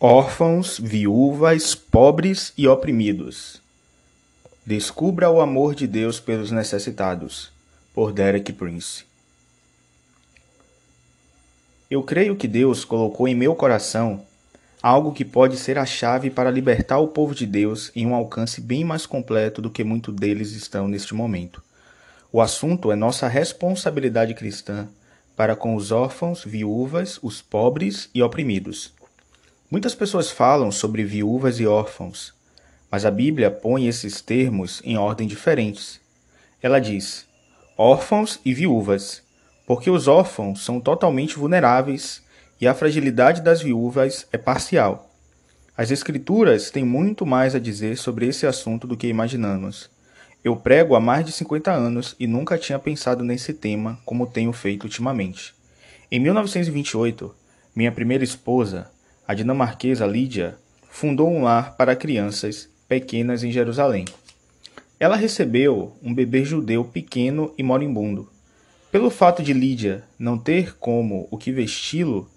órfãos, viúvas, pobres e oprimidos. Descubra o amor de Deus pelos necessitados, por Derek Prince. Eu creio que Deus colocou em meu coração algo que pode ser a chave para libertar o povo de Deus em um alcance bem mais completo do que muitos deles estão neste momento. O assunto é nossa responsabilidade cristã para com os órfãos, viúvas, os pobres e oprimidos. Muitas pessoas falam sobre viúvas e órfãos, mas a Bíblia põe esses termos em ordem diferentes. Ela diz: órfãos e viúvas, porque os órfãos são totalmente vulneráveis e a fragilidade das viúvas é parcial. As Escrituras têm muito mais a dizer sobre esse assunto do que imaginamos. Eu prego há mais de 50 anos e nunca tinha pensado nesse tema como tenho feito ultimamente. Em 1928, minha primeira esposa, a dinamarquesa Lídia fundou um lar para crianças pequenas em Jerusalém. Ela recebeu um bebê judeu pequeno e moribundo. Pelo fato de Lídia não ter como o que vesti-lo,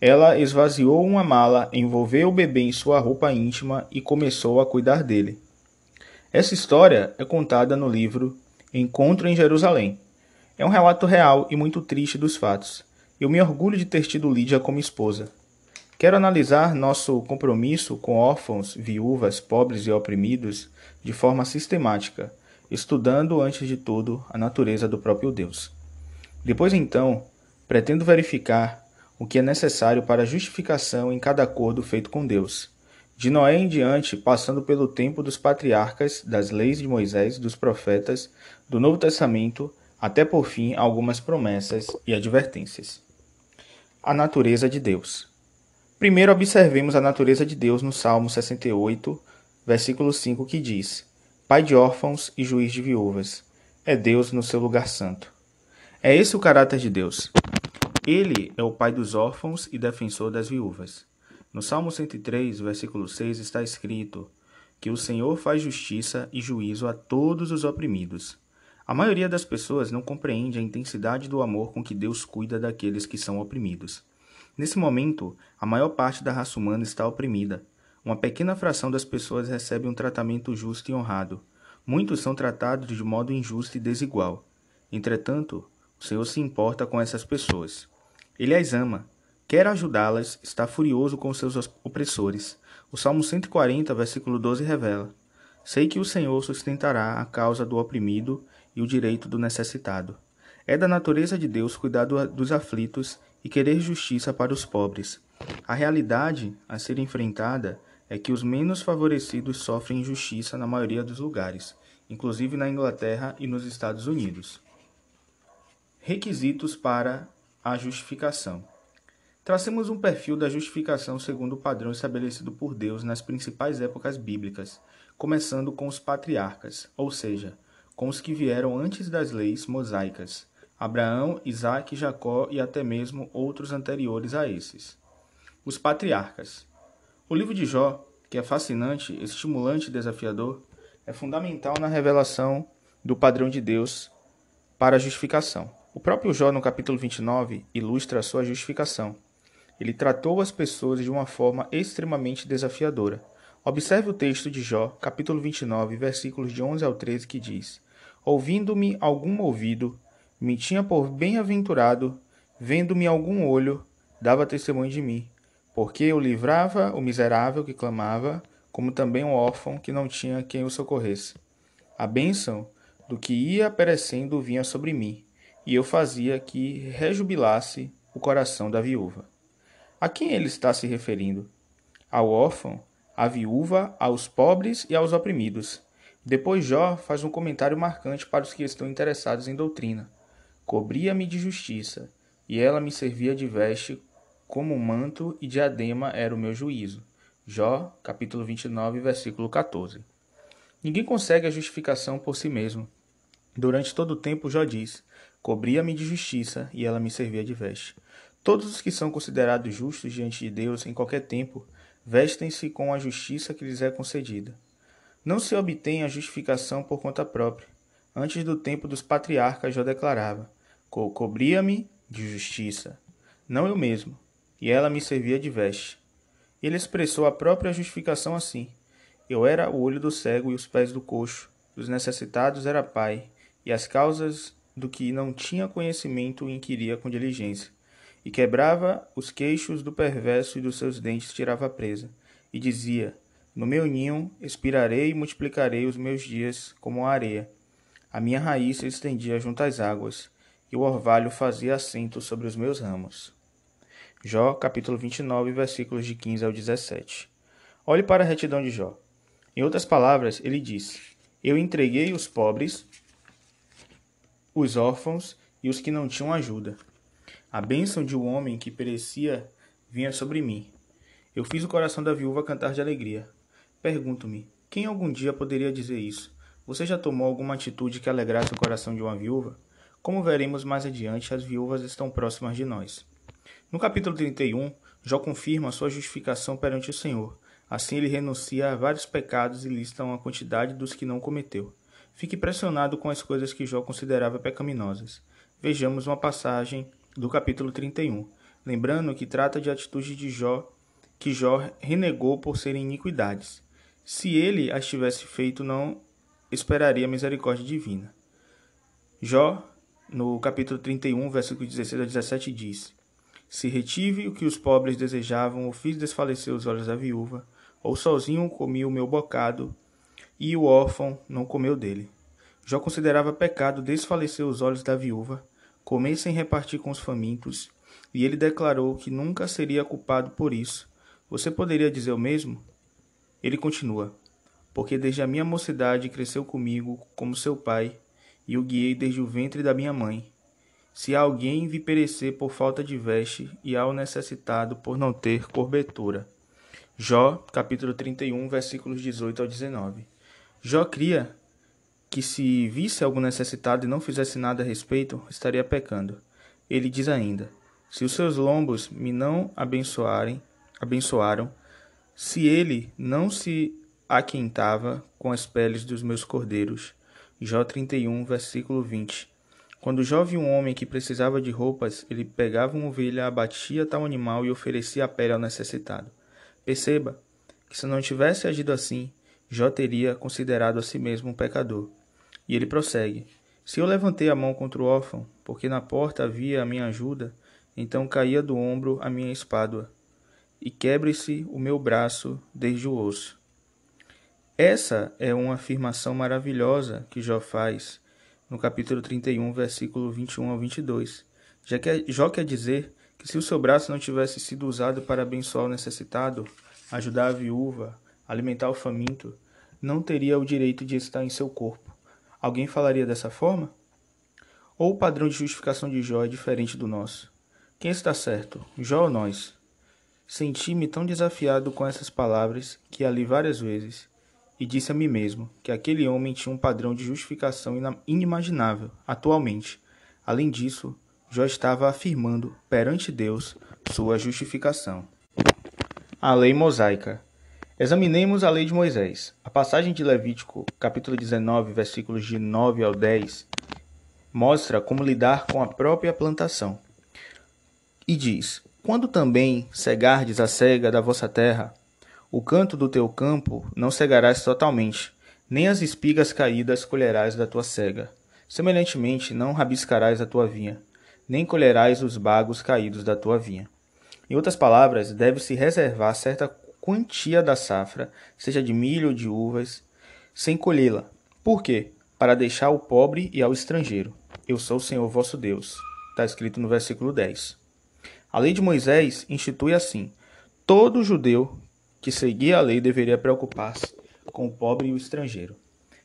ela esvaziou uma mala, envolveu o bebê em sua roupa íntima e começou a cuidar dele. Essa história é contada no livro Encontro em Jerusalém. É um relato real e muito triste dos fatos. Eu me orgulho de ter tido Lídia como esposa. Quero analisar nosso compromisso com órfãos, viúvas, pobres e oprimidos de forma sistemática, estudando, antes de tudo, a natureza do próprio Deus. Depois, então, pretendo verificar o que é necessário para a justificação em cada acordo feito com Deus. De Noé em diante, passando pelo tempo dos patriarcas, das leis de Moisés, dos profetas, do Novo Testamento, até por fim algumas promessas e advertências. A natureza de Deus. Primeiro observemos a natureza de Deus no Salmo 68, versículo 5, que diz: Pai de órfãos e juiz de viúvas, é Deus no seu lugar santo. É esse o caráter de Deus. Ele é o pai dos órfãos e defensor das viúvas. No Salmo 103, versículo 6, está escrito que o Senhor faz justiça e juízo a todos os oprimidos. A maioria das pessoas não compreende a intensidade do amor com que Deus cuida daqueles que são oprimidos. Nesse momento, a maior parte da raça humana está oprimida. Uma pequena fração das pessoas recebe um tratamento justo e honrado. Muitos são tratados de modo injusto e desigual. Entretanto, o Senhor se importa com essas pessoas. Ele as ama, quer ajudá-las, está furioso com seus opressores. O Salmo 140, versículo 12 revela: Sei que o Senhor sustentará a causa do oprimido e o direito do necessitado. É da natureza de Deus cuidar dos aflitos e querer justiça para os pobres. A realidade a ser enfrentada é que os menos favorecidos sofrem injustiça na maioria dos lugares, inclusive na Inglaterra e nos Estados Unidos. Requisitos para a justificação. Tracemos um perfil da justificação segundo o padrão estabelecido por Deus nas principais épocas bíblicas, começando com os patriarcas, ou seja, com os que vieram antes das leis mosaicas. Abraão, Isaac, Jacó e até mesmo outros anteriores a esses. Os patriarcas. O livro de Jó, que é fascinante, estimulante e desafiador, é fundamental na revelação do padrão de Deus para a justificação. O próprio Jó, no capítulo 29, ilustra a sua justificação. Ele tratou as pessoas de uma forma extremamente desafiadora. Observe o texto de Jó, capítulo 29, versículos de 11 ao 13, que diz: Ouvindo-me algum ouvido, me tinha por bem-aventurado, vendo-me algum olho, dava testemunho de mim, porque eu livrava o miserável que clamava, como também o órfão que não tinha quem o socorresse. A bênção do que ia perecendo vinha sobre mim, e eu fazia que rejubilasse o coração da viúva. A quem ele está se referindo? Ao órfão, à viúva, aos pobres e aos oprimidos. Depois Jó faz um comentário marcante para os que estão interessados em doutrina. Cobria-me de justiça, e ela me servia de veste, como manto e diadema era o meu juízo. Jó, capítulo 29, versículo 14. Ninguém consegue a justificação por si mesmo. Durante todo o tempo, Jó diz: Cobria-me de justiça, e ela me servia de veste. Todos os que são considerados justos diante de Deus em qualquer tempo vestem-se com a justiça que lhes é concedida. Não se obtém a justificação por conta própria. Antes do tempo dos patriarcas, Jó declarava: Co Cobria-me de justiça, não eu mesmo, e ela me servia de veste. Ele expressou a própria justificação assim: Eu era o olho do cego e os pés do coxo, dos necessitados era pai, e as causas do que não tinha conhecimento inquiria com diligência, e quebrava os queixos do perverso e dos seus dentes tirava presa, e dizia: No meu ninho expirarei e multiplicarei os meus dias como a areia. A minha raiz se estendia junto às águas e o orvalho fazia assento sobre os meus ramos. Jó, capítulo 29, versículos de 15 ao 17. Olhe para a retidão de Jó. Em outras palavras, ele diz: Eu entreguei os pobres, os órfãos e os que não tinham ajuda. A bênção de um homem que perecia vinha sobre mim. Eu fiz o coração da viúva cantar de alegria. Pergunto-me: quem algum dia poderia dizer isso? Você já tomou alguma atitude que alegrasse o coração de uma viúva? Como veremos mais adiante, as viúvas estão próximas de nós. No capítulo 31, Jó confirma sua justificação perante o Senhor. Assim ele renuncia a vários pecados e lista uma quantidade dos que não cometeu. Fique impressionado com as coisas que Jó considerava pecaminosas. Vejamos uma passagem do capítulo 31, lembrando que trata de atitudes de Jó que Jó renegou por serem iniquidades. Se ele as tivesse feito, não esperaria misericórdia divina. Jó no capítulo 31, versículo 16 a 17, diz: Se retive o que os pobres desejavam, ou fiz desfalecer os olhos da viúva, ou sozinho comi o meu bocado, e o órfão não comeu dele. Jó considerava pecado desfalecer os olhos da viúva, comer sem repartir com os famintos, e ele declarou que nunca seria culpado por isso. Você poderia dizer o mesmo? Ele continua: Porque desde a minha mocidade cresceu comigo, como seu pai, e o guiei desde o ventre da minha mãe. Se alguém vi perecer por falta de veste, e ao necessitado por não ter cobertura. Jó, capítulo 31, versículos 18 ao 19. Jó cria que se visse algum necessitado e não fizesse nada a respeito, estaria pecando. Ele diz ainda: Se os seus lombos me não abençoarem, abençoaram, se ele não se aquentava com as peles dos meus cordeiros, Jó 31, versículo 20. Quando Jó viu um homem que precisava de roupas, ele pegava uma ovelha, abatia tal animal e oferecia a pele ao necessitado. Perceba que se não tivesse agido assim, Jó teria considerado a si mesmo um pecador. E ele prossegue: Se eu levantei a mão contra o órfão, porque na porta havia a minha ajuda, então caía do ombro a minha espádua, e quebre-se o meu braço desde o osso. Essa é uma afirmação maravilhosa que Jó faz no capítulo 31, versículo 21 ao 22. Já que é, Jó quer dizer que se o seu braço não tivesse sido usado para abençoar o necessitado, ajudar a viúva, alimentar o faminto, não teria o direito de estar em seu corpo. Alguém falaria dessa forma? Ou o padrão de justificação de Jó é diferente do nosso? Quem está certo, Jó ou nós? Senti-me tão desafiado com essas palavras que ali várias vezes e disse a mim mesmo que aquele homem tinha um padrão de justificação inimaginável atualmente. Além disso, já estava afirmando perante Deus sua justificação. A lei mosaica. Examinemos a lei de Moisés. A passagem de Levítico, capítulo 19, versículos de 9 ao 10, mostra como lidar com a própria plantação. E diz: Quando também cegardes a cega da vossa terra, o canto do teu campo não cegarás totalmente, nem as espigas caídas colherás da tua cega. Semelhantemente, não rabiscarás a tua vinha, nem colherás os bagos caídos da tua vinha. Em outras palavras, deve-se reservar certa quantia da safra, seja de milho ou de uvas, sem colhê-la. Por quê? Para deixar ao pobre e ao estrangeiro. Eu sou o Senhor vosso Deus. Está escrito no versículo 10. A lei de Moisés institui assim: todo judeu que seguia a lei deveria preocupar-se com o pobre e o estrangeiro.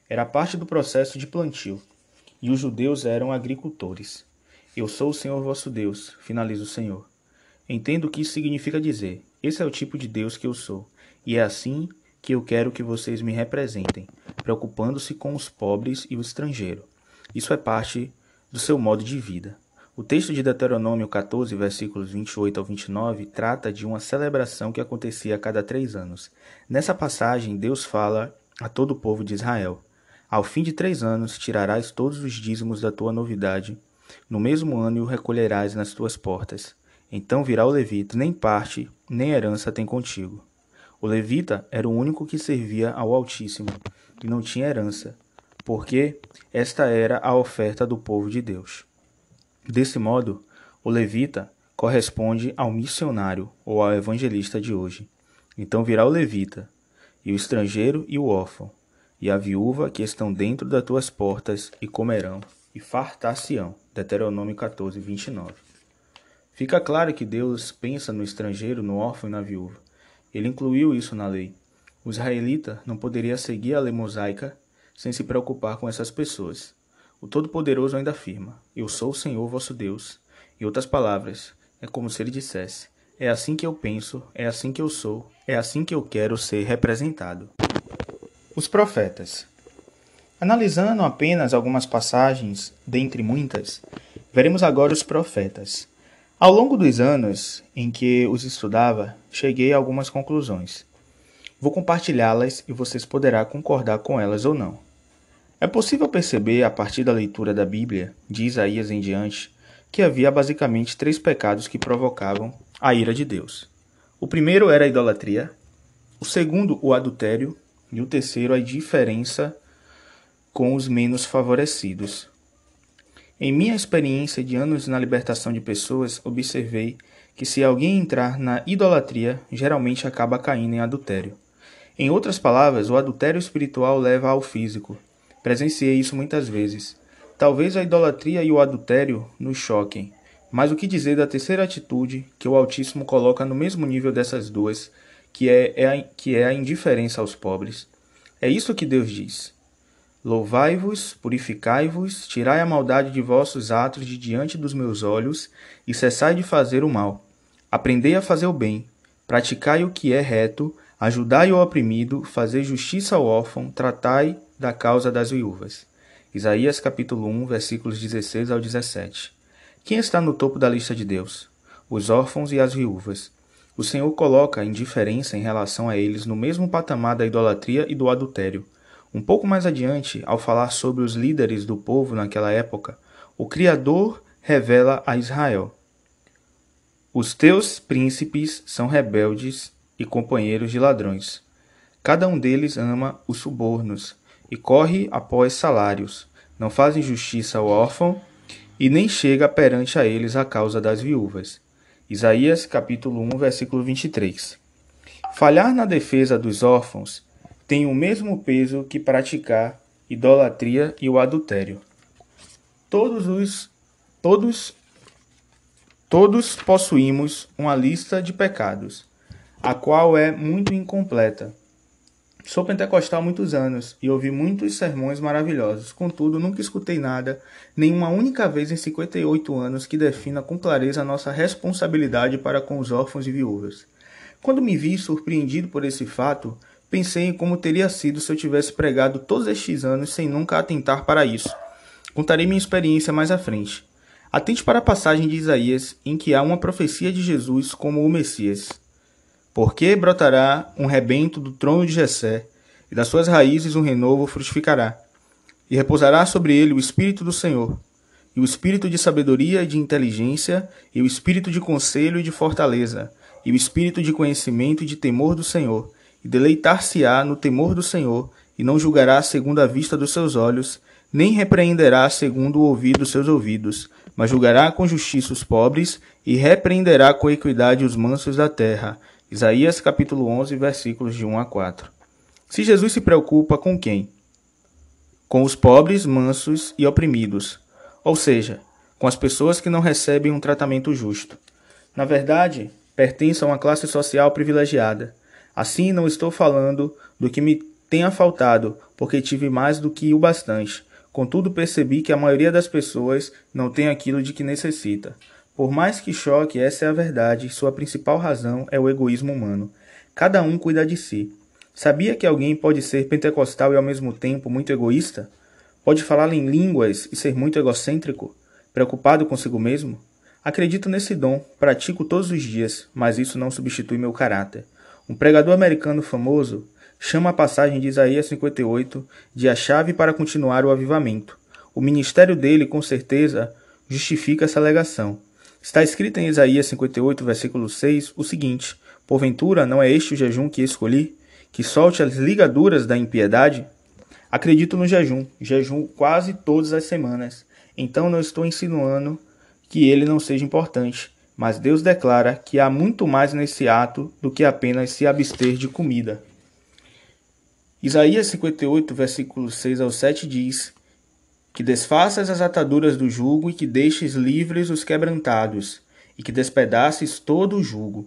Era parte do processo de plantio, e os judeus eram agricultores. Eu sou o Senhor vosso Deus, finaliza o Senhor. Entendo o que isso significa dizer: esse é o tipo de Deus que eu sou, e é assim que eu quero que vocês me representem, preocupando-se com os pobres e o estrangeiro. Isso é parte do seu modo de vida. O texto de Deuteronômio 14, versículos 28 ao 29, trata de uma celebração que acontecia a cada três anos. Nessa passagem, Deus fala a todo o povo de Israel: Ao fim de três anos, tirarás todos os dízimos da tua novidade, no mesmo ano o recolherás nas tuas portas. Então virá o levita, nem parte, nem herança tem contigo. O levita era o único que servia ao Altíssimo, e não tinha herança, porque esta era a oferta do povo de Deus. Desse modo, o levita corresponde ao missionário ou ao evangelista de hoje. Então virá o levita, e o estrangeiro e o órfão, e a viúva que estão dentro das tuas portas, e comerão, e fartar-se-ão. Deuteronômio 14, 29. Fica claro que Deus pensa no estrangeiro, no órfão e na viúva. Ele incluiu isso na lei. O israelita não poderia seguir a lei mosaica sem se preocupar com essas pessoas. O Todo-Poderoso ainda afirma: Eu sou o Senhor vosso Deus. Em outras palavras, é como se ele dissesse: É assim que eu penso, é assim que eu sou, é assim que eu quero ser representado. Os profetas. Analisando apenas algumas passagens, dentre muitas, veremos agora os profetas. Ao longo dos anos em que os estudava, cheguei a algumas conclusões. Vou compartilhá-las e vocês poderá concordar com elas ou não. É possível perceber, a partir da leitura da Bíblia, de Isaías em diante, que havia basicamente três pecados que provocavam a ira de Deus. O primeiro era a idolatria, o segundo, o adultério, e o terceiro, a diferença com os menos favorecidos. Em minha experiência de anos na libertação de pessoas, observei que se alguém entrar na idolatria, geralmente acaba caindo em adultério. Em outras palavras, o adultério espiritual leva ao físico, Presenciei isso muitas vezes. Talvez a idolatria e o adultério nos choquem, mas o que dizer da terceira atitude que o Altíssimo coloca no mesmo nível dessas duas, que é, é a, que é a indiferença aos pobres? É isso que Deus diz. Louvai-vos, purificai-vos, tirai a maldade de vossos atos de diante dos meus olhos, e cessai de fazer o mal. Aprendei a fazer o bem, praticai o que é reto, ajudai o oprimido, fazei justiça ao órfão, tratai da causa das viúvas. Isaías capítulo 1, versículos 16 ao 17. Quem está no topo da lista de Deus? Os órfãos e as viúvas. O Senhor coloca a indiferença em relação a eles no mesmo patamar da idolatria e do adultério. Um pouco mais adiante, ao falar sobre os líderes do povo naquela época, o Criador revela a Israel: Os teus príncipes são rebeldes e companheiros de ladrões. Cada um deles ama os subornos, e corre após salários. Não fazem justiça ao órfão e nem chega perante a eles a causa das viúvas. Isaías capítulo 1, versículo 23. Falhar na defesa dos órfãos tem o mesmo peso que praticar idolatria e o adultério. Todos os todos todos possuímos uma lista de pecados, a qual é muito incompleta, Sou pentecostal há muitos anos e ouvi muitos sermões maravilhosos, contudo, nunca escutei nada, nenhuma única vez em 58 anos, que defina com clareza a nossa responsabilidade para com os órfãos e viúvas. Quando me vi surpreendido por esse fato, pensei em como teria sido se eu tivesse pregado todos estes anos sem nunca atentar para isso. Contarei minha experiência mais à frente. Atente para a passagem de Isaías em que há uma profecia de Jesus como o Messias. Porque brotará um rebento do trono de Jessé, e das suas raízes um renovo frutificará. E repousará sobre ele o espírito do Senhor, e o espírito de sabedoria e de inteligência, e o espírito de conselho e de fortaleza, e o espírito de conhecimento e de temor do Senhor, e deleitar-se-á no temor do Senhor, e não julgará segundo a vista dos seus olhos, nem repreenderá segundo o ouvido dos seus ouvidos, mas julgará com justiça os pobres, e repreenderá com equidade os mansos da terra. Isaías capítulo 11, versículos de 1 a 4. Se Jesus se preocupa com quem? Com os pobres, mansos e oprimidos, ou seja, com as pessoas que não recebem um tratamento justo. Na verdade, pertenço a uma classe social privilegiada. Assim, não estou falando do que me tenha faltado, porque tive mais do que o bastante. Contudo, percebi que a maioria das pessoas não tem aquilo de que necessita. Por mais que choque, essa é a verdade, sua principal razão é o egoísmo humano. Cada um cuida de si. Sabia que alguém pode ser pentecostal e ao mesmo tempo muito egoísta? Pode falar em línguas e ser muito egocêntrico? Preocupado consigo mesmo? Acredito nesse dom, pratico todos os dias, mas isso não substitui meu caráter. Um pregador americano famoso chama a passagem de Isaías 58 de a chave para continuar o avivamento. O ministério dele, com certeza, justifica essa alegação. Está escrito em Isaías 58, versículo 6, o seguinte: Porventura não é este o jejum que escolhi, que solte as ligaduras da impiedade? Acredito no jejum, jejum quase todas as semanas. Então não estou insinuando que ele não seja importante, mas Deus declara que há muito mais nesse ato do que apenas se abster de comida. Isaías 58, versículo 6 ao 7 diz: que desfaças as ataduras do jugo e que deixes livres os quebrantados, e que despedaces todo o jugo.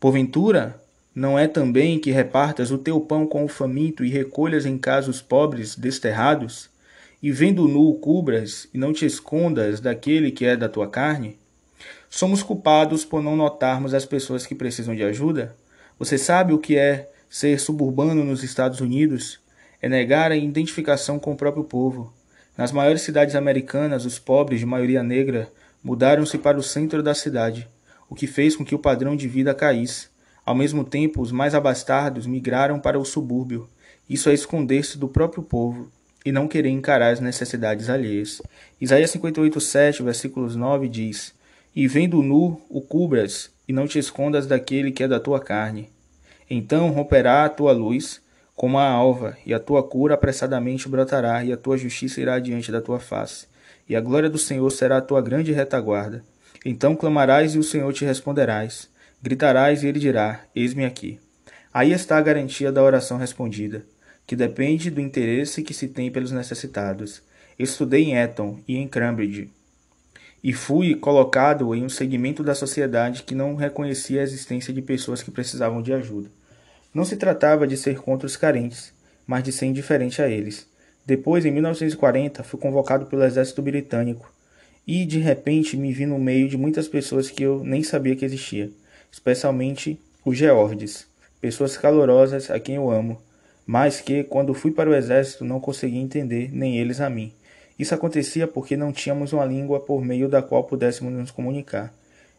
Porventura, não é também que repartas o teu pão com o faminto e recolhas em casa os pobres desterrados? E vendo nu cubras, e não te escondas daquele que é da tua carne? Somos culpados por não notarmos as pessoas que precisam de ajuda? Você sabe o que é ser suburbano nos Estados Unidos? É negar a identificação com o próprio povo nas maiores cidades americanas, os pobres, de maioria negra, mudaram-se para o centro da cidade, o que fez com que o padrão de vida caísse. Ao mesmo tempo, os mais abastados migraram para o subúrbio. Isso é esconder-se do próprio povo e não querer encarar as necessidades alheias. Isaías 58:7, versículos 9 diz: E vendo nu, o cubras, e não te escondas daquele que é da tua carne. Então romperá a tua luz como a alva, e a tua cura apressadamente brotará, e a tua justiça irá diante da tua face, e a glória do Senhor será a tua grande retaguarda. Então clamarás e o Senhor te responderás, gritarás e ele dirá: Eis-me aqui. Aí está a garantia da oração respondida, que depende do interesse que se tem pelos necessitados. Estudei em Eton e em Cambridge, e fui colocado em um segmento da sociedade que não reconhecia a existência de pessoas que precisavam de ajuda. Não se tratava de ser contra os carentes, mas de ser indiferente a eles. Depois, em 1940, fui convocado pelo exército britânico e, de repente, me vi no meio de muitas pessoas que eu nem sabia que existia, especialmente os geordes, pessoas calorosas a quem eu amo, mas que, quando fui para o exército, não consegui entender, nem eles a mim. Isso acontecia porque não tínhamos uma língua por meio da qual pudéssemos nos comunicar.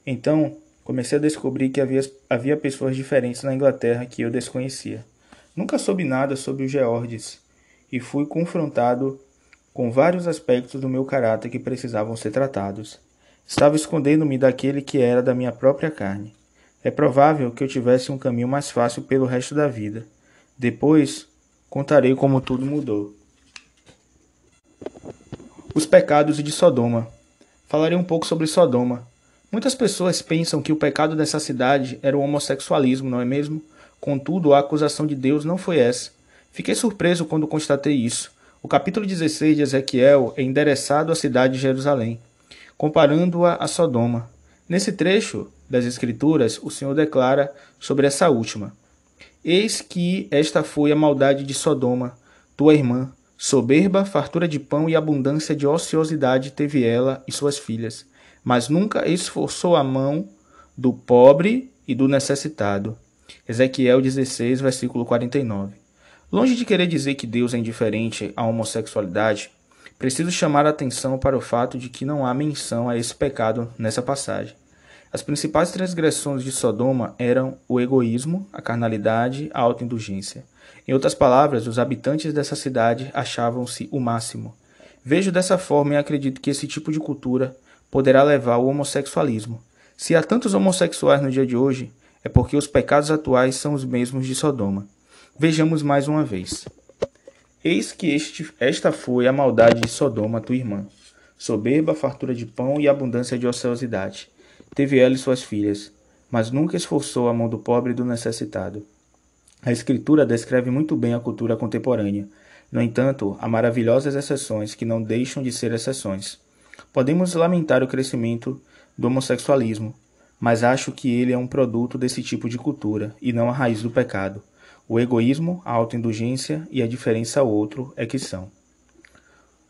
Então, Comecei a descobrir que havia, havia pessoas diferentes na Inglaterra que eu desconhecia. Nunca soube nada sobre os Geordes e fui confrontado com vários aspectos do meu caráter que precisavam ser tratados. Estava escondendo-me daquele que era da minha própria carne. É provável que eu tivesse um caminho mais fácil pelo resto da vida. Depois contarei como tudo mudou. Os pecados de Sodoma. Falarei um pouco sobre Sodoma, Muitas pessoas pensam que o pecado dessa cidade era o homossexualismo, não é mesmo? Contudo, a acusação de Deus não foi essa. Fiquei surpreso quando constatei isso. O capítulo 16 de Ezequiel é endereçado à cidade de Jerusalém, comparando-a a Sodoma. Nesse trecho das Escrituras, o Senhor declara sobre essa última: Eis que esta foi a maldade de Sodoma, tua irmã. Soberba, fartura de pão e abundância de ociosidade teve ela e suas filhas mas nunca esforçou a mão do pobre e do necessitado. Ezequiel 16, versículo 49. Longe de querer dizer que Deus é indiferente à homossexualidade, preciso chamar a atenção para o fato de que não há menção a esse pecado nessa passagem. As principais transgressões de Sodoma eram o egoísmo, a carnalidade, a autoindulgência. Em outras palavras, os habitantes dessa cidade achavam-se o máximo. Vejo dessa forma e acredito que esse tipo de cultura poderá levar ao homossexualismo. Se há tantos homossexuais no dia de hoje, é porque os pecados atuais são os mesmos de Sodoma. Vejamos mais uma vez. Eis que este, esta foi a maldade de Sodoma, tua irmã. Soberba, fartura de pão e abundância de ociosidade. Teve ela e suas filhas, mas nunca esforçou a mão do pobre e do necessitado. A escritura descreve muito bem a cultura contemporânea. No entanto, há maravilhosas exceções que não deixam de ser exceções. Podemos lamentar o crescimento do homossexualismo, mas acho que ele é um produto desse tipo de cultura e não a raiz do pecado. O egoísmo, a autoindulgência e a diferença ao outro é que são.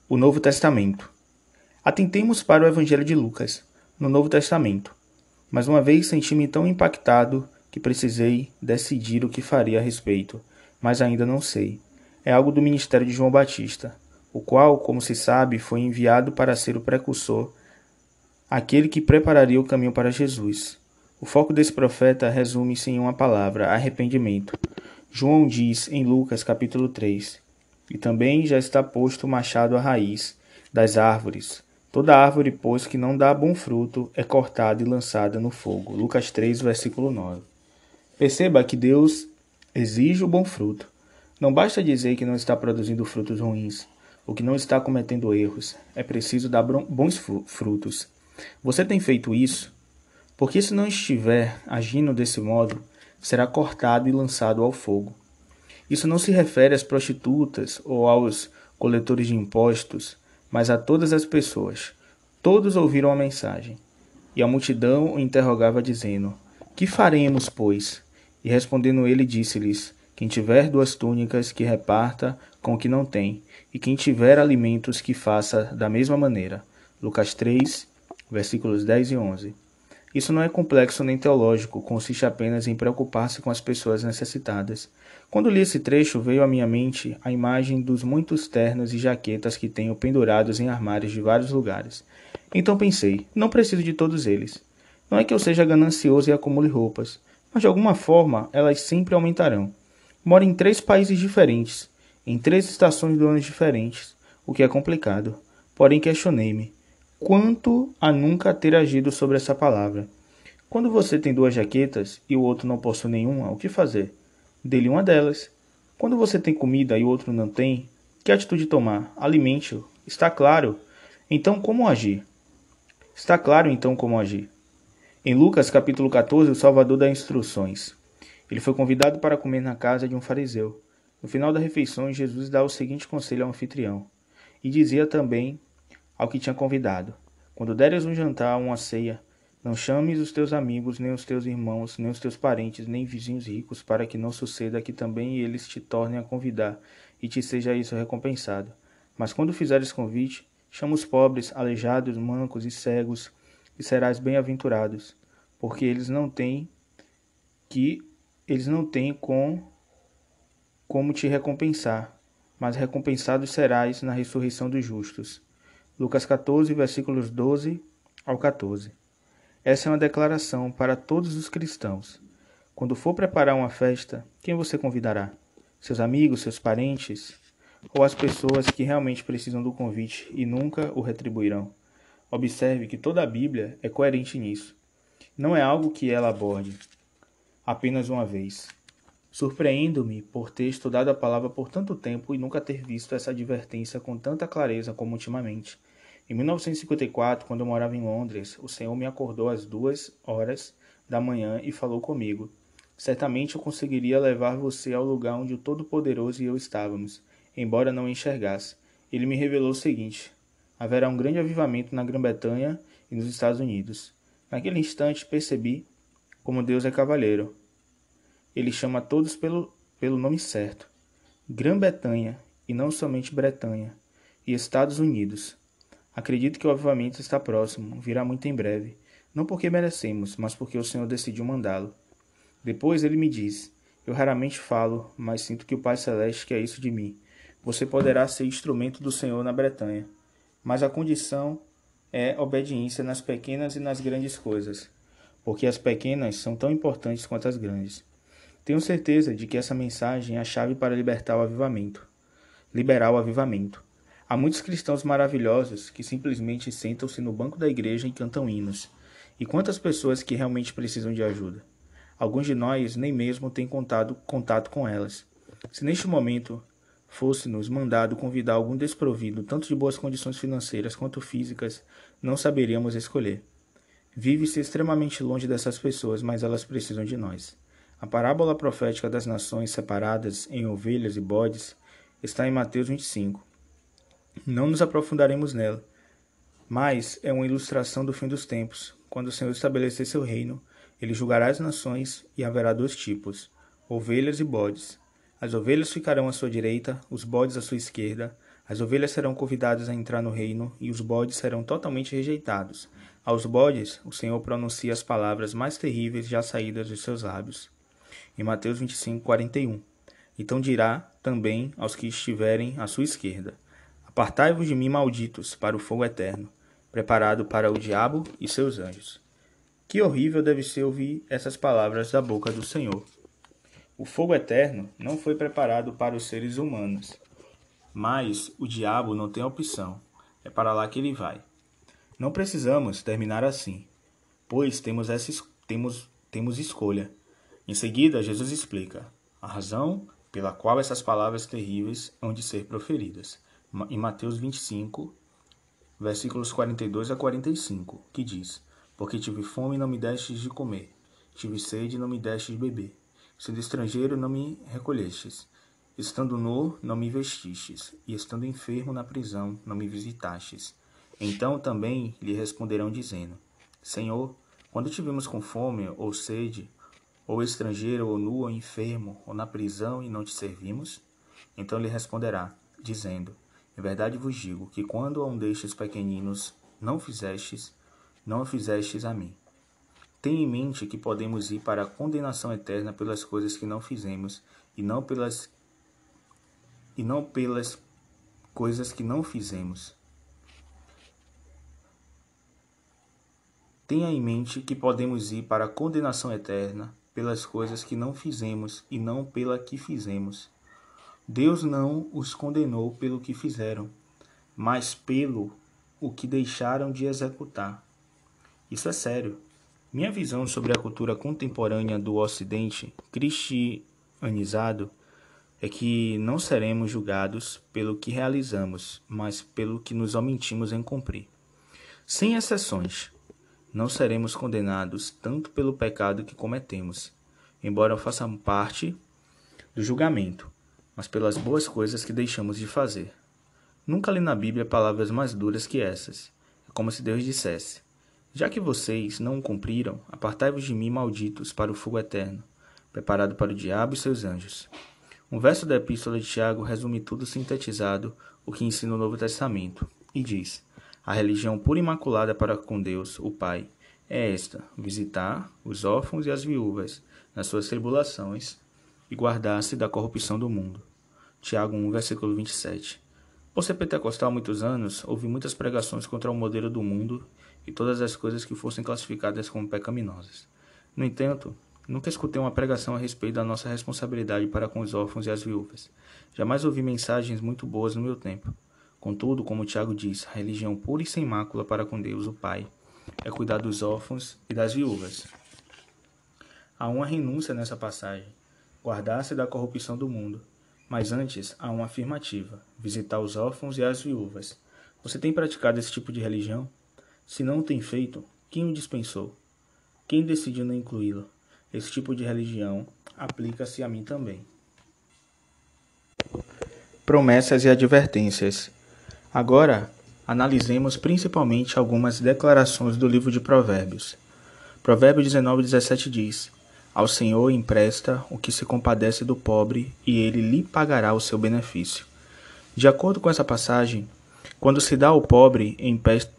O Novo Testamento. Atentemos para o Evangelho de Lucas, no Novo Testamento. Mas uma vez senti-me tão impactado que precisei decidir o que faria a respeito, mas ainda não sei. É algo do ministério de João Batista o qual, como se sabe, foi enviado para ser o precursor, aquele que prepararia o caminho para Jesus. O foco desse profeta resume-se em uma palavra: arrependimento. João diz em Lucas capítulo 3: E também já está posto o machado à raiz das árvores. Toda árvore, pois, que não dá bom fruto é cortada e lançada no fogo. Lucas 3, versículo 9. Perceba que Deus exige o bom fruto. Não basta dizer que não está produzindo frutos ruins o que não está cometendo erros. É preciso dar bons frutos. Você tem feito isso? Porque se não estiver agindo desse modo, será cortado e lançado ao fogo. Isso não se refere às prostitutas ou aos coletores de impostos, mas a todas as pessoas. Todos ouviram a mensagem. E a multidão o interrogava, dizendo: Que faremos, pois? E respondendo ele, disse-lhes: quem tiver duas túnicas, que reparta com o que não tem, e quem tiver alimentos, que faça da mesma maneira. Lucas 3, versículos 10 e 11. Isso não é complexo nem teológico, consiste apenas em preocupar-se com as pessoas necessitadas. Quando li esse trecho, veio à minha mente a imagem dos muitos ternos e jaquetas que tenho pendurados em armários de vários lugares. Então pensei, não preciso de todos eles. Não é que eu seja ganancioso e acumule roupas, mas de alguma forma elas sempre aumentarão. Mora em três países diferentes, em três estações do ano diferentes, o que é complicado. Porém, questionei-me quanto a nunca ter agido sobre essa palavra. Quando você tem duas jaquetas e o outro não possui nenhuma, o que fazer? Dê-lhe uma delas. Quando você tem comida e o outro não tem, que atitude tomar? Alimente-o. Está claro? Então como agir? Está claro então como agir. Em Lucas capítulo 14, o Salvador dá instruções. Ele foi convidado para comer na casa de um fariseu. No final da refeição, Jesus dá o seguinte conselho ao anfitrião, e dizia também ao que tinha convidado: Quando deres um jantar ou uma ceia, não chames os teus amigos, nem os teus irmãos, nem os teus parentes, nem vizinhos ricos, para que não suceda que também eles te tornem a convidar, e te seja isso recompensado. Mas quando fizeres convite, chama os pobres, aleijados, mancos e cegos, e serás bem-aventurados, porque eles não têm que eles não têm com como te recompensar, mas recompensados serás na ressurreição dos justos. Lucas 14, versículos 12 ao 14. Essa é uma declaração para todos os cristãos. Quando for preparar uma festa, quem você convidará? Seus amigos, seus parentes ou as pessoas que realmente precisam do convite e nunca o retribuirão? Observe que toda a Bíblia é coerente nisso. Não é algo que ela aborde, apenas uma vez. Surpreendo-me por ter estudado a palavra por tanto tempo e nunca ter visto essa advertência com tanta clareza como ultimamente. Em 1954, quando eu morava em Londres, o Senhor me acordou às duas horas da manhã e falou comigo: Certamente eu conseguiria levar você ao lugar onde o Todo-Poderoso e eu estávamos, embora não enxergasse. Ele me revelou o seguinte: haverá um grande avivamento na Grã-Bretanha e nos Estados Unidos. Naquele instante percebi como Deus é cavalheiro ele chama todos pelo, pelo nome certo: Grã-Bretanha, e não somente Bretanha, e Estados Unidos. Acredito que o avivamento está próximo, virá muito em breve, não porque merecemos, mas porque o Senhor decidiu mandá-lo. Depois ele me diz: Eu raramente falo, mas sinto que o Pai Celeste quer isso de mim. Você poderá ser instrumento do Senhor na Bretanha, mas a condição é obediência nas pequenas e nas grandes coisas, porque as pequenas são tão importantes quanto as grandes. Tenho certeza de que essa mensagem é a chave para libertar o avivamento. Liberar o avivamento. Há muitos cristãos maravilhosos que simplesmente sentam-se no banco da igreja e cantam hinos. E quantas pessoas que realmente precisam de ajuda? Alguns de nós nem mesmo têm contado, contato com elas. Se neste momento fosse-nos mandado convidar algum desprovido, tanto de boas condições financeiras quanto físicas, não saberíamos escolher. Vive-se extremamente longe dessas pessoas, mas elas precisam de nós. A parábola profética das nações separadas em ovelhas e bodes está em Mateus 25. Não nos aprofundaremos nela, mas é uma ilustração do fim dos tempos. Quando o Senhor estabelecer seu reino, ele julgará as nações e haverá dois tipos: ovelhas e bodes. As ovelhas ficarão à sua direita, os bodes à sua esquerda. As ovelhas serão convidadas a entrar no reino e os bodes serão totalmente rejeitados. Aos bodes, o Senhor pronuncia as palavras mais terríveis já saídas de seus lábios. Em Mateus 25, 41. Então dirá também aos que estiverem à sua esquerda: Apartai-vos de mim, malditos, para o fogo eterno, preparado para o diabo e seus anjos. Que horrível deve ser ouvir essas palavras da boca do Senhor. O fogo eterno não foi preparado para os seres humanos, mas o diabo não tem opção. É para lá que ele vai. Não precisamos terminar assim, pois temos, essa, temos, temos escolha. Em seguida, Jesus explica a razão pela qual essas palavras terríveis hão de ser proferidas. Em Mateus 25, versículos 42 a 45, que diz: Porque tive fome e não me destes de comer, tive sede e não me destes de beber, sendo estrangeiro não me recolhestes, estando nu não me vestistes, e estando enfermo na prisão não me visitastes. Então também lhe responderão dizendo: Senhor, quando tivemos com fome ou sede, ou estrangeiro, ou nu, ou enfermo, ou na prisão, e não te servimos? Então lhe responderá, dizendo: Em verdade vos digo que quando a um destes pequeninos não fizestes, não o fizestes a mim. Tenha em mente que podemos ir para a condenação eterna pelas coisas que não fizemos e não pelas e não pelas coisas que não fizemos. Tenha em mente que podemos ir para a condenação eterna pelas coisas que não fizemos e não pela que fizemos. Deus não os condenou pelo que fizeram, mas pelo o que deixaram de executar. Isso é sério. Minha visão sobre a cultura contemporânea do Ocidente cristianizado é que não seremos julgados pelo que realizamos, mas pelo que nos omitimos em cumprir. Sem exceções não seremos condenados tanto pelo pecado que cometemos, embora façam parte do julgamento, mas pelas boas coisas que deixamos de fazer. Nunca li na Bíblia palavras mais duras que essas. É como se Deus dissesse: Já que vocês não o cumpriram, apartai-vos de mim, malditos, para o fogo eterno, preparado para o diabo e seus anjos. Um verso da Epístola de Tiago resume tudo sintetizado o que ensina o Novo Testamento, e diz: a religião pura e imaculada para com Deus, o Pai, é esta: visitar os órfãos e as viúvas nas suas tribulações e guardar-se da corrupção do mundo. Tiago 1, versículo 27. Por ser pentecostal há muitos anos, ouvi muitas pregações contra o modelo do mundo e todas as coisas que fossem classificadas como pecaminosas. No entanto, Nunca escutei uma pregação a respeito da nossa responsabilidade para com os órfãos e as viúvas. Jamais ouvi mensagens muito boas no meu tempo. Contudo, como Tiago diz, a religião pura e sem mácula para com Deus, o Pai, é cuidar dos órfãos e das viúvas. Há uma renúncia nessa passagem, guardar-se da corrupção do mundo. Mas antes, há uma afirmativa: visitar os órfãos e as viúvas. Você tem praticado esse tipo de religião? Se não tem feito, quem o dispensou? Quem decidiu não incluí-lo? Esse tipo de religião aplica-se a mim também. Promessas e advertências. Agora, analisemos principalmente algumas declarações do livro de Provérbios. Provérbio 19, 17 diz: Ao Senhor empresta o que se compadece do pobre, e ele lhe pagará o seu benefício. De acordo com essa passagem, quando se dá ao pobre,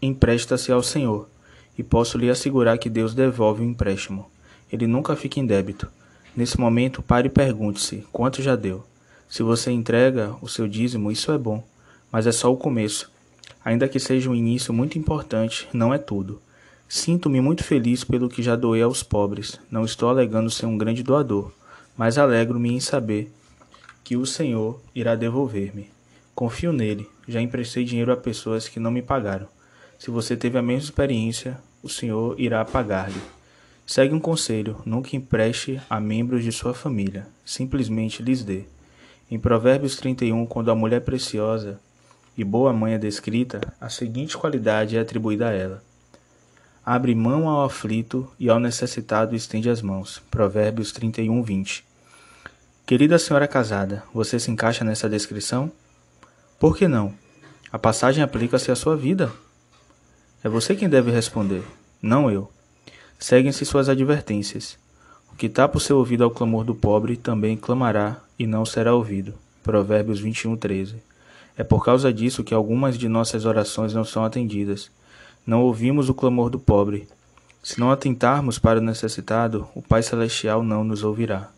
empresta-se ao Senhor, e posso lhe assegurar que Deus devolve o empréstimo. Ele nunca fica em débito. Nesse momento, pare e pergunte-se: quanto já deu? Se você entrega o seu dízimo, isso é bom mas é só o começo. Ainda que seja um início muito importante, não é tudo. Sinto-me muito feliz pelo que já doei aos pobres. Não estou alegando ser um grande doador, mas alegro-me em saber que o Senhor irá devolver-me. Confio nele, já emprestei dinheiro a pessoas que não me pagaram. Se você teve a mesma experiência, o Senhor irá pagar-lhe. Segue um conselho: nunca empreste a membros de sua família, simplesmente lhes dê. Em Provérbios 31, quando a mulher preciosa e boa mãe é descrita, a seguinte qualidade é atribuída a ela. Abre mão ao aflito e ao necessitado estende as mãos. Provérbios 31, 20. Querida senhora casada, você se encaixa nessa descrição? Por que não? A passagem aplica-se à sua vida. É você quem deve responder, não eu. Seguem-se suas advertências. O que tapa o seu ouvido ao clamor do pobre também clamará e não será ouvido. Provérbios 21, 13. É por causa disso que algumas de nossas orações não são atendidas. Não ouvimos o clamor do pobre. Se não atentarmos para o necessitado, o Pai Celestial não nos ouvirá.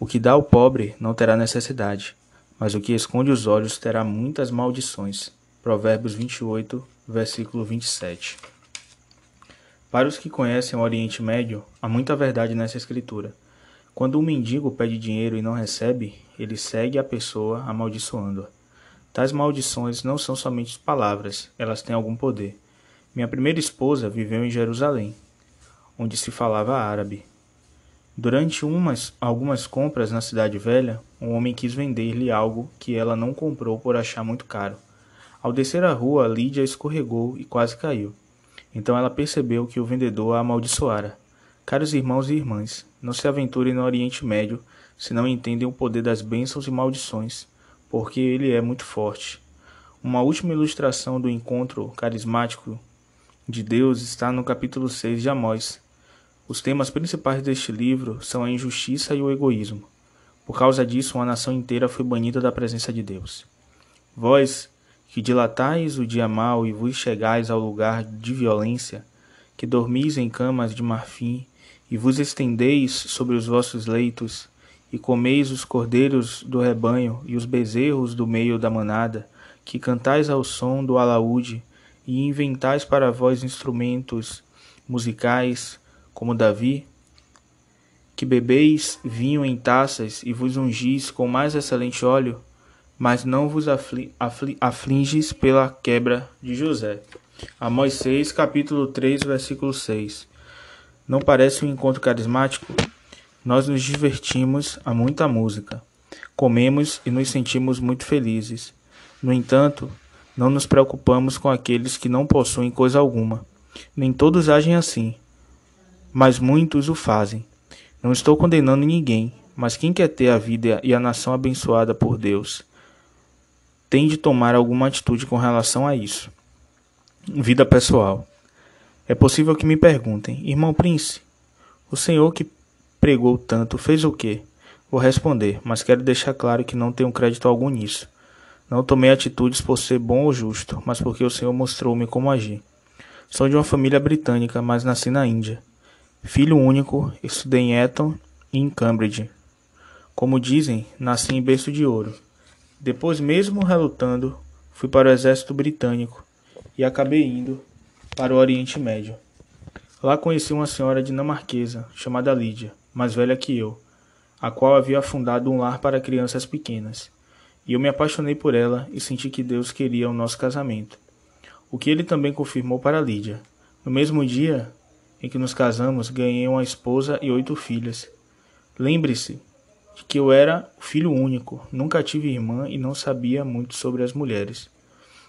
O que dá ao pobre não terá necessidade, mas o que esconde os olhos terá muitas maldições. Provérbios 28, versículo 27. Para os que conhecem o Oriente Médio, há muita verdade nessa escritura. Quando um mendigo pede dinheiro e não recebe, ele segue a pessoa amaldiçoando-a. Tais maldições não são somente palavras, elas têm algum poder. Minha primeira esposa viveu em Jerusalém, onde se falava árabe. Durante umas, algumas compras na Cidade Velha, um homem quis vender-lhe algo que ela não comprou por achar muito caro. Ao descer a rua, Lídia escorregou e quase caiu. Então ela percebeu que o vendedor a amaldiçoara. Caros irmãos e irmãs, não se aventurem no Oriente Médio se não entendem o poder das bênçãos e maldições porque ele é muito forte. Uma última ilustração do encontro carismático de Deus está no capítulo 6 de Amós. Os temas principais deste livro são a injustiça e o egoísmo. Por causa disso, uma nação inteira foi banida da presença de Deus. Vós, que dilatais o dia mau e vos chegais ao lugar de violência, que dormis em camas de marfim e vos estendeis sobre os vossos leitos, e comeis os cordeiros do rebanho e os bezerros do meio da manada, que cantais ao som do alaúde e inventais para vós instrumentos musicais, como Davi, que bebeis vinho em taças e vos ungis com mais excelente óleo, mas não vos afli, afli, pela quebra de José. Amós 6, capítulo 3, versículo 6. Não parece um encontro carismático? Nós nos divertimos a muita música, comemos e nos sentimos muito felizes. No entanto, não nos preocupamos com aqueles que não possuem coisa alguma. Nem todos agem assim, mas muitos o fazem. Não estou condenando ninguém, mas quem quer ter a vida e a nação abençoada por Deus tem de tomar alguma atitude com relação a isso. Vida pessoal. É possível que me perguntem, irmão Prince, o senhor que pregou tanto, fez o quê? Vou responder, mas quero deixar claro que não tenho crédito algum nisso. Não tomei atitudes por ser bom ou justo, mas porque o Senhor mostrou-me como agir. Sou de uma família britânica, mas nasci na Índia. Filho único, estudei em Eton e em Cambridge. Como dizem, nasci em berço de ouro. Depois, mesmo relutando, fui para o exército britânico e acabei indo para o Oriente Médio. Lá conheci uma senhora dinamarquesa chamada Lídia mais velha que eu, a qual havia fundado um lar para crianças pequenas. E eu me apaixonei por ela e senti que Deus queria o nosso casamento. O que ele também confirmou para Lídia. No mesmo dia em que nos casamos, ganhei uma esposa e oito filhas. Lembre-se de que eu era filho único, nunca tive irmã e não sabia muito sobre as mulheres.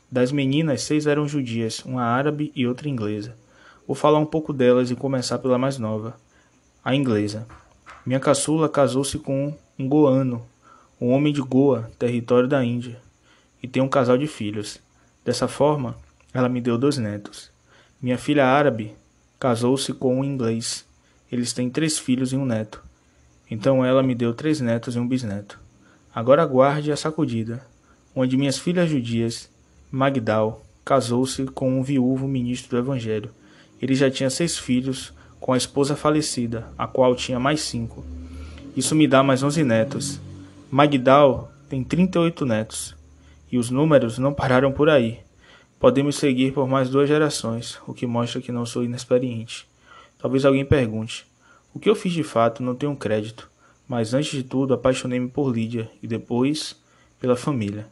Das meninas, seis eram judias, uma árabe e outra inglesa. Vou falar um pouco delas e começar pela mais nova a inglesa. Minha caçula casou-se com um goano, um homem de Goa, território da Índia, e tem um casal de filhos. Dessa forma, ela me deu dois netos. Minha filha árabe casou-se com um inglês. Eles têm três filhos e um neto. Então ela me deu três netos e um bisneto. Agora aguarde a sacudida. Uma de minhas filhas judias, Magdal, casou-se com um viúvo ministro do Evangelho. Ele já tinha seis filhos, com a esposa falecida, a qual tinha mais cinco. Isso me dá mais onze netos. Magdal tem 38 netos. E os números não pararam por aí. Podemos seguir por mais duas gerações, o que mostra que não sou inexperiente. Talvez alguém pergunte: o que eu fiz de fato não tenho crédito, mas antes de tudo apaixonei-me por Lídia e depois pela família.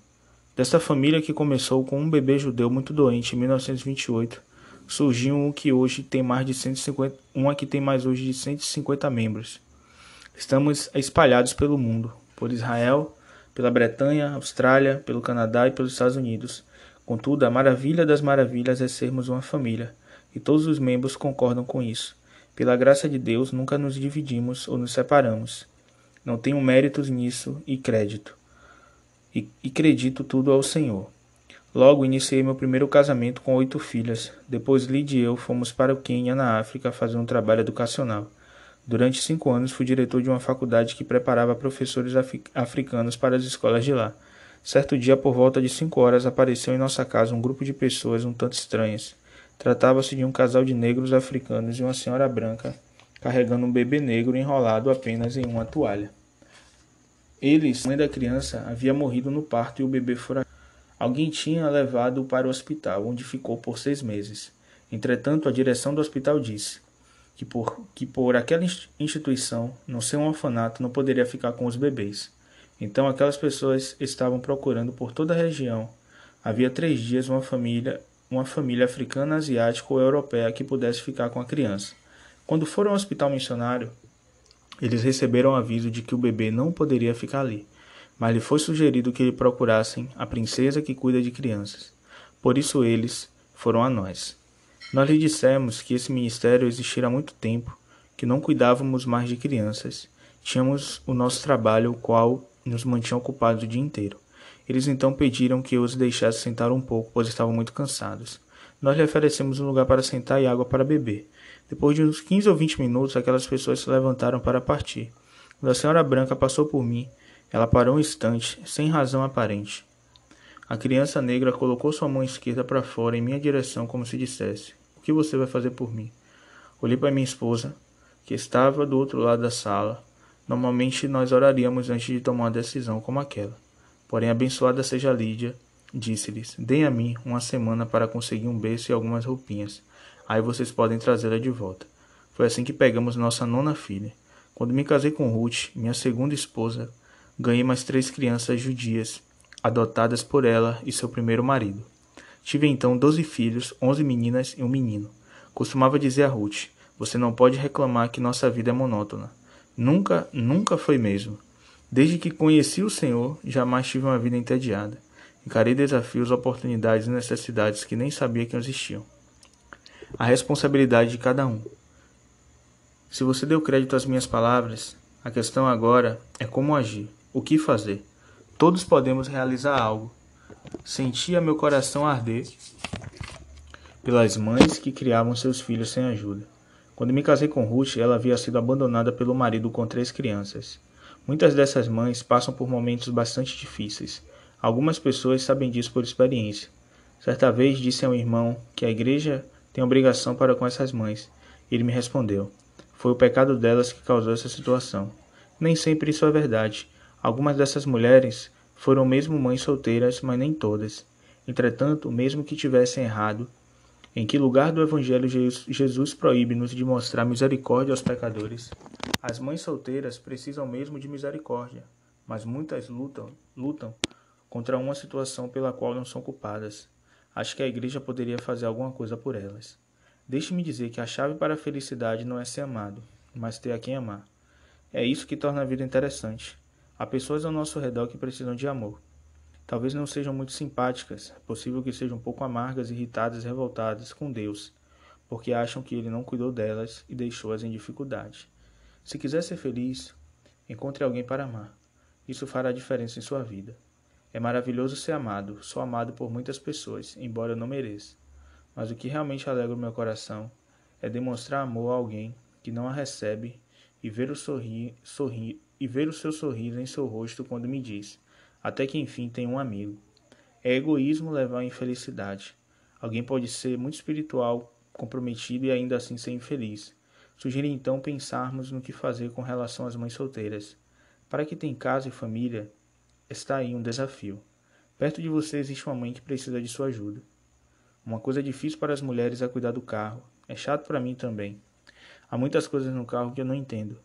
Dessa família que começou com um bebê judeu muito doente em 1928 surgiu um que hoje tem mais de 150, uma que tem mais hoje de 150 membros. Estamos espalhados pelo mundo, por Israel, pela Bretanha, Austrália, pelo Canadá e pelos Estados Unidos. Contudo, a maravilha das maravilhas é sermos uma família, e todos os membros concordam com isso. Pela graça de Deus, nunca nos dividimos ou nos separamos. Não tenho méritos nisso e crédito. E, e, acredito tudo ao Senhor. Logo iniciei meu primeiro casamento com oito filhas. Depois Lid e eu fomos para o Quênia, na África, fazer um trabalho educacional. Durante cinco anos fui diretor de uma faculdade que preparava professores africanos para as escolas de lá. Certo dia, por volta de cinco horas, apareceu em nossa casa um grupo de pessoas um tanto estranhas. Tratava-se de um casal de negros africanos e uma senhora branca, carregando um bebê negro enrolado apenas em uma toalha. Eles, mãe da criança, havia morrido no parto e o bebê fora Alguém tinha levado para o hospital, onde ficou por seis meses. Entretanto, a direção do hospital disse que por, que por aquela instituição não ser um orfanato não poderia ficar com os bebês. Então, aquelas pessoas estavam procurando por toda a região. Havia três dias uma família, uma família africana, asiática ou europeia que pudesse ficar com a criança. Quando foram ao hospital missionário, eles receberam aviso de que o bebê não poderia ficar ali mas lhe foi sugerido que lhe procurassem a princesa que cuida de crianças. Por isso eles foram a nós. Nós lhe dissemos que esse ministério existira há muito tempo, que não cuidávamos mais de crianças, tínhamos o nosso trabalho, o qual nos mantinha ocupados o dia inteiro. Eles então pediram que eu os deixasse sentar um pouco, pois estavam muito cansados. Nós lhe oferecemos um lugar para sentar e água para beber. Depois de uns 15 ou 20 minutos, aquelas pessoas se levantaram para partir. Quando a senhora branca passou por mim, ela parou um instante, sem razão aparente. A criança negra colocou sua mão esquerda para fora em minha direção, como se dissesse: O que você vai fazer por mim? Olhei para minha esposa, que estava do outro lado da sala. Normalmente nós oraríamos antes de tomar uma decisão como aquela. Porém, abençoada seja Lídia, disse-lhes: Deem a mim uma semana para conseguir um berço e algumas roupinhas. Aí vocês podem trazê-la de volta. Foi assim que pegamos nossa nona filha. Quando me casei com Ruth, minha segunda esposa, Ganhei mais três crianças judias, adotadas por ela e seu primeiro marido. Tive então doze filhos, onze meninas e um menino. Costumava dizer a Ruth: Você não pode reclamar que nossa vida é monótona. Nunca, nunca foi mesmo. Desde que conheci o Senhor, jamais tive uma vida entediada. Encarei desafios, oportunidades e necessidades que nem sabia que existiam. A responsabilidade de cada um. Se você deu crédito às minhas palavras, a questão agora é como agir. O que fazer? Todos podemos realizar algo. Sentia meu coração arder pelas mães que criavam seus filhos sem ajuda. Quando me casei com Ruth, ela havia sido abandonada pelo marido com três crianças. Muitas dessas mães passam por momentos bastante difíceis. Algumas pessoas sabem disso por experiência. Certa vez disse a um irmão que a igreja tem obrigação para com essas mães. Ele me respondeu: Foi o pecado delas que causou essa situação. Nem sempre isso é verdade. Algumas dessas mulheres foram mesmo mães solteiras, mas nem todas. Entretanto, mesmo que tivessem errado, em que lugar do Evangelho Jesus proíbe-nos de mostrar misericórdia aos pecadores? As mães solteiras precisam mesmo de misericórdia, mas muitas lutam, lutam contra uma situação pela qual não são culpadas. Acho que a igreja poderia fazer alguma coisa por elas. Deixe-me dizer que a chave para a felicidade não é ser amado, mas ter a quem amar. É isso que torna a vida interessante. Há pessoas ao nosso redor que precisam de amor. Talvez não sejam muito simpáticas, é possível que sejam um pouco amargas, irritadas, revoltadas com Deus, porque acham que Ele não cuidou delas e deixou-as em dificuldade. Se quiser ser feliz, encontre alguém para amar. Isso fará diferença em sua vida. É maravilhoso ser amado, sou amado por muitas pessoas, embora eu não mereça. Mas o que realmente alegra o meu coração é demonstrar amor a alguém que não a recebe e ver o sorrir, sorrir, e ver o seu sorriso em seu rosto quando me diz: Até que enfim tem um amigo. É egoísmo levar à infelicidade. Alguém pode ser muito espiritual, comprometido e ainda assim ser infeliz. Sugiro então pensarmos no que fazer com relação às mães solteiras. Para quem tem casa e família, está aí um desafio. Perto de você existe uma mãe que precisa de sua ajuda. Uma coisa difícil para as mulheres é cuidar do carro. É chato para mim também. Há muitas coisas no carro que eu não entendo.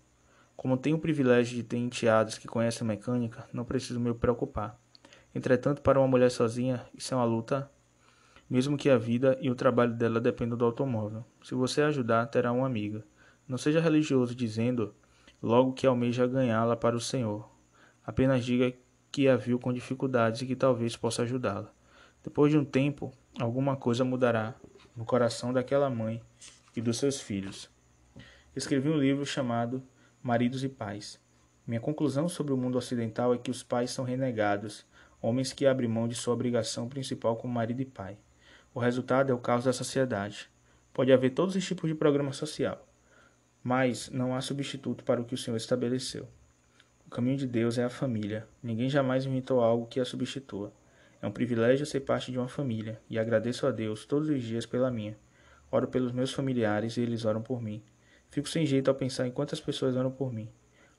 Como tenho o privilégio de ter enteados que conhecem mecânica, não preciso me preocupar. Entretanto, para uma mulher sozinha, isso é uma luta, mesmo que a vida e o trabalho dela dependam do automóvel. Se você ajudar, terá uma amiga. Não seja religioso dizendo logo que almeja ganhá-la para o Senhor. Apenas diga que a viu com dificuldades e que talvez possa ajudá-la. Depois de um tempo, alguma coisa mudará no coração daquela mãe e dos seus filhos. Escrevi um livro chamado maridos e pais. Minha conclusão sobre o mundo ocidental é que os pais são renegados, homens que abrem mão de sua obrigação principal como marido e pai. O resultado é o caos da sociedade. Pode haver todos os tipos de programa social, mas não há substituto para o que o Senhor estabeleceu. O caminho de Deus é a família. Ninguém jamais inventou algo que a substitua. É um privilégio ser parte de uma família, e agradeço a Deus todos os dias pela minha. Oro pelos meus familiares e eles oram por mim. Fico sem jeito ao pensar em quantas pessoas oram por mim.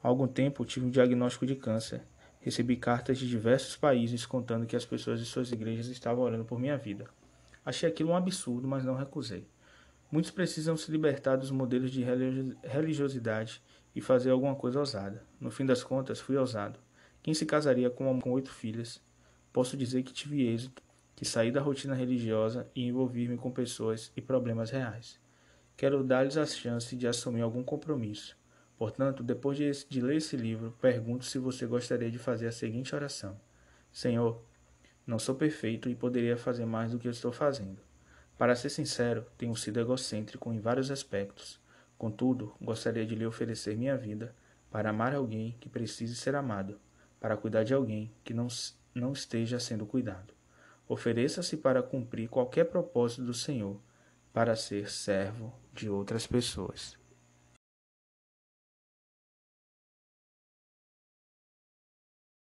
Há algum tempo tive um diagnóstico de câncer. Recebi cartas de diversos países contando que as pessoas de suas igrejas estavam orando por minha vida. Achei aquilo um absurdo, mas não recusei. Muitos precisam se libertar dos modelos de religiosidade e fazer alguma coisa ousada. No fim das contas, fui ousado. Quem se casaria com uma com oito filhas? Posso dizer que tive êxito, que saí da rotina religiosa e envolvi-me com pessoas e problemas reais. Quero dar-lhes a chance de assumir algum compromisso. Portanto, depois de, de ler esse livro, pergunto se você gostaria de fazer a seguinte oração: Senhor, não sou perfeito e poderia fazer mais do que eu estou fazendo. Para ser sincero, tenho sido egocêntrico em vários aspectos. Contudo, gostaria de lhe oferecer minha vida para amar alguém que precise ser amado, para cuidar de alguém que não, não esteja sendo cuidado. Ofereça-se para cumprir qualquer propósito do Senhor para ser servo de outras pessoas.